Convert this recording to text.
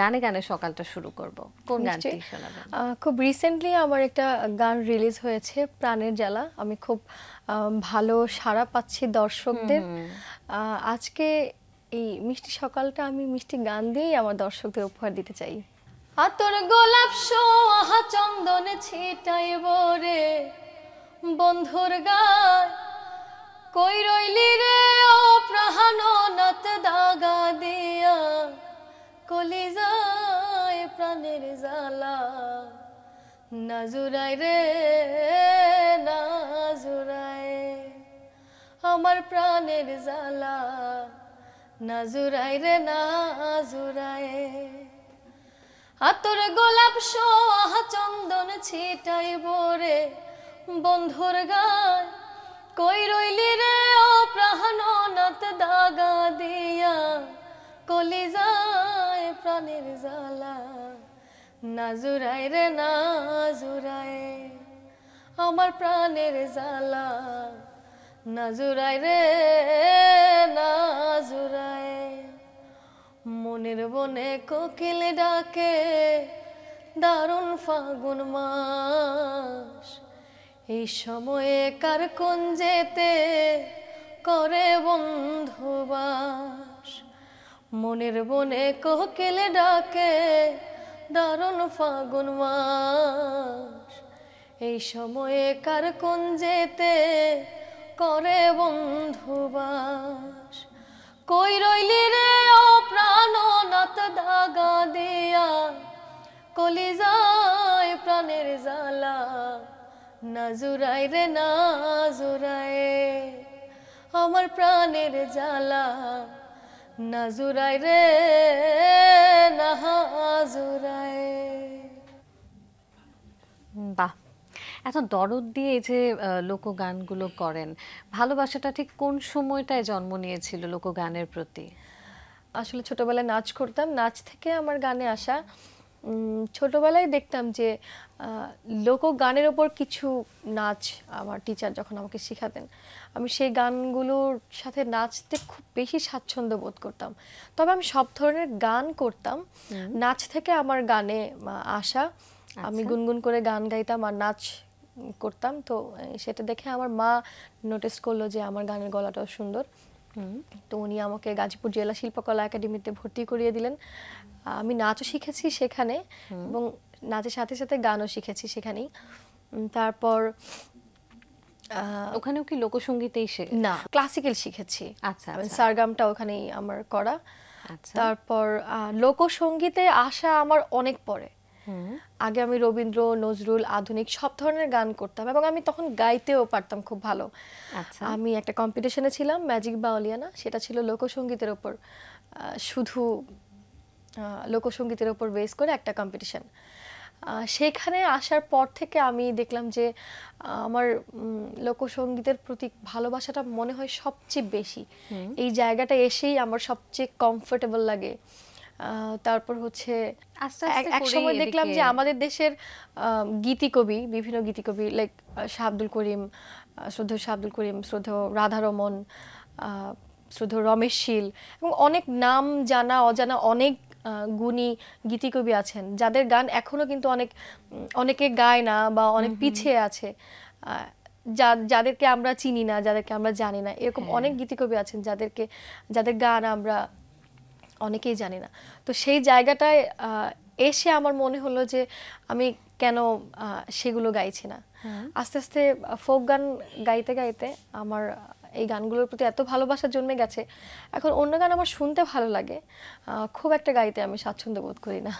গানে গানে সকালটা শুরু করব কোন গানটি শোনাবেন খুব রিসেন্টলি আমার একটা গান রিলিজ হয়েছে প্রাণের জ্বালা আমি খুব ভালো সাড়া পাচ্ছি দর্শকদের আজকে এই মিষ্টি সকালটা আমি মিষ্টি গান দিয়েই আমার দর্শকদের উপহার দিতে চাই আতর গোলাপ সোহা চন্দনে ছিটাইব রে বন্ধুর গায় কই রইলি কলি যায় প্রাণের জ্বালা নাজুরাই রে নাজুরাই আমার প্রাণের জ্বালা নাজুরাই রে নাজুরাই আতর গোলাপ সোহা চন্দন ছিটাই বরে বন্ধুর গায় কই রইলি রে ও দাগা দিয়া কলিজা প্রাণের জ্বালা না রে না জুড়ায় আমার প্রাণের জ্বালা না রে না জুড়ায় মনের বনে কোকিল ডাকে দারুণ ফাগুন মাস এই সময়ে কার কোন যেতে করে বন্ধুবাস মনের বনে কোকিল ডাকে দারুণ ফাগুন মাস এই সময়ে কার কোন যেতে করে বন্ধুবাস কই রইলি রে ও প্রাণনাথ দাগা দিয়া কলি যায় প্রাণের জ্বালা না জুরাই রে না জুড়ায় আমার প্রাণের জ্বালা নাজুরাই রে নাহাজুরাই জুরাই বাহ এত দরদ দিয়ে যে লোকগানগুলো করেন ভালোবাসাটা ঠিক কোন সময়টায় জন্ম নিয়েছিল লোকগানের প্রতি আসলে ছোটবেলায় নাচ করতাম নাচ থেকে আমার গানে আসা ছোটবেলায় দেখতাম যে লোকগানের ওপর কিছু নাচ আমার টিচার যখন আমাকে শেখাতেন আমি সেই গানগুলোর সাথে নাচতে খুব বেশি স্বাচ্ছন্দ্য বোধ করতাম তবে আমি সব ধরনের গান করতাম নাচ থেকে আমার গানে আসা আমি আচ্ছা। গুনগুন করে গান গাইতাম আর নাচ করতাম তো সেটা দেখে আমার মা নোটিস করলো যে আমার গানের গলাটাও সুন্দর তো উনি আমাকে গাজীপুর জেলা শিল্পকলা একাডেমিতে ভর্তি করিয়ে দিলেন আমি নাচও শিখেছি সেখানে এবং নাচের সাথে সাথে গানও শিখেছি সেখানেই তারপর ওখানেও কি লোকসঙ্গীতেই এসে না ক্লাসিক্যাল শিখেছি আচ্ছা সারগামটা আচ্ছা। ওখানেই আমার করা আচ্ছা। তারপর লোকসঙ্গীতে আসা আমার অনেক পরে আগে আমি রবীন্দ্র নজরুল আধুনিক সব ধরনের গান করতাম এবং আমি তখন গাইতেও পারতাম খুব ভালো আচ্ছা। আমি একটা কম্পিটিশনে ছিলাম ম্যাজিক বাউলিয়ানা সেটা ছিল লোকসঙ্গীতের ওপর শুধু লোকসঙ্গীতের ওপর বেস করে একটা কম্পিটিশান সেখানে আসার পর থেকে আমি দেখলাম যে আমার লোকসঙ্গীতের প্রতি ভালোবাসাটা মনে হয় সবচেয়ে বেশি এই জায়গাটা এসেই আমার সবচেয়ে কমফোর্টেবল লাগে তারপর হচ্ছে এক সময় দেখলাম যে আমাদের দেশের গীতি কবি বিভিন্ন গীতি কবি লাইক শাহ আব্দুল করিম শ্রদ্ধ শাহ আব্দুল করিম শ্রদ্ধ রাধারমন শ্রদ্ধ রমেশ শীল এবং অনেক নাম জানা অজানা অনেক গুণী গীতিকবি আছেন যাদের গান এখনও কিন্তু অনেক অনেকে গায় না বা অনেক পিছিয়ে আছে যাদেরকে আমরা চিনি না যাদেরকে আমরা জানি না এরকম হ্যাঁ। অনেক গীতিকবি আছেন যাদেরকে যাদের গান আমরা অনেকেই জানি না তো সেই জায়গাটায় এসে আমার মনে হলো যে আমি কেন সেগুলো গাইছি না হ্যাঁ। আস্তে আস্তে ফোক গান গাইতে গাইতে আমার এই গানগুলোর প্রতি এত ভালোবাসা জন্মে গেছে এখন অন্য গান আমার শুনতে ভালো লাগে খুব একটা গাইতে আমি স্বাচ্ছন্দ্য বোধ করি না